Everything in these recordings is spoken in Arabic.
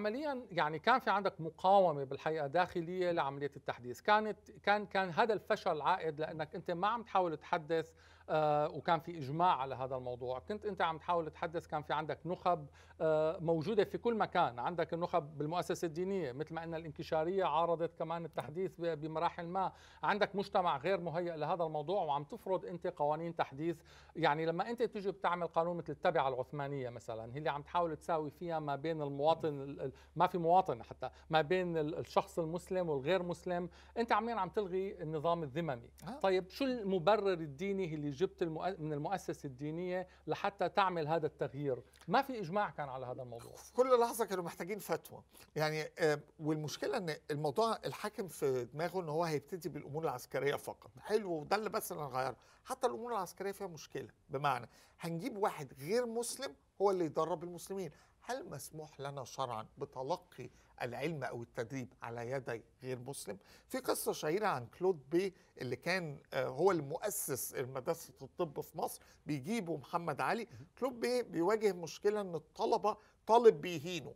عمليا يعني كان في عندك مقاومه بالحقيقه داخليه لعمليه التحديث كانت كان كان هذا الفشل عائد لانك انت ما عم تحاول تحدث آه، وكان في اجماع على هذا الموضوع كنت انت عم تحاول تتحدث كان في عندك نخب آه، موجوده في كل مكان عندك النخب بالمؤسسه الدينيه مثل ما ان الانكشاريه عارضت كمان التحديث بمراحل ما عندك مجتمع غير مهيئ لهذا الموضوع وعم تفرض انت قوانين تحديث يعني لما انت تيجي بتعمل قانون مثل التبعه العثمانيه مثلا هي اللي عم تحاول تساوي فيها ما بين المواطن ما في مواطن حتى ما بين الشخص المسلم والغير مسلم انت عمين عم تلغي النظام الذممي آه. طيب شو المبرر الديني اللي جبت من المؤسسه الدينيه لحتى تعمل هذا التغيير ما في اجماع كان على هذا الموضوع في كل لحظه كانوا محتاجين فتوى يعني آه، والمشكله ان الموضوع الحاكم في دماغه ان هو هيبتدي بالامور العسكريه فقط حلو وده اللي بس اللي هنغيره حتى الامور العسكريه فيها مشكله بمعنى هنجيب واحد غير مسلم هو اللي يدرب المسلمين هل مسموح لنا شرعا بتلقي العلم او التدريب على يدي غير مسلم في قصه شهيره عن كلود بي اللي كان آه، هو المؤسس مدرسه الطب في مصر بيجيبه محمد علي كلود بي بيواجه مشكله ان الطلبه طالب بيهينه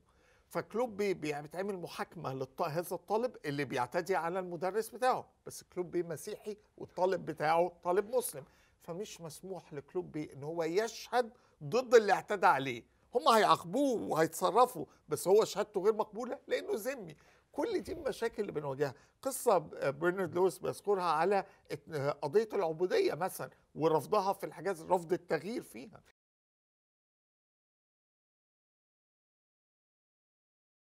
فكلوب بي بيتعمل محاكمه لهذا الطالب اللي بيعتدي على المدرس بتاعه بس كلوب بي مسيحي والطالب بتاعه طالب مسلم فمش مسموح لكلوب بي ان هو يشهد ضد اللي اعتدى عليه هم هيعاقبوه وهيتصرفوا بس هو شهادته غير مقبوله لانه ذمي كل دي المشاكل اللي بنواجهها قصة برنارد لويس بيذكرها على قضية العبودية مثلا ورفضها في الحجاز رفض التغيير فيها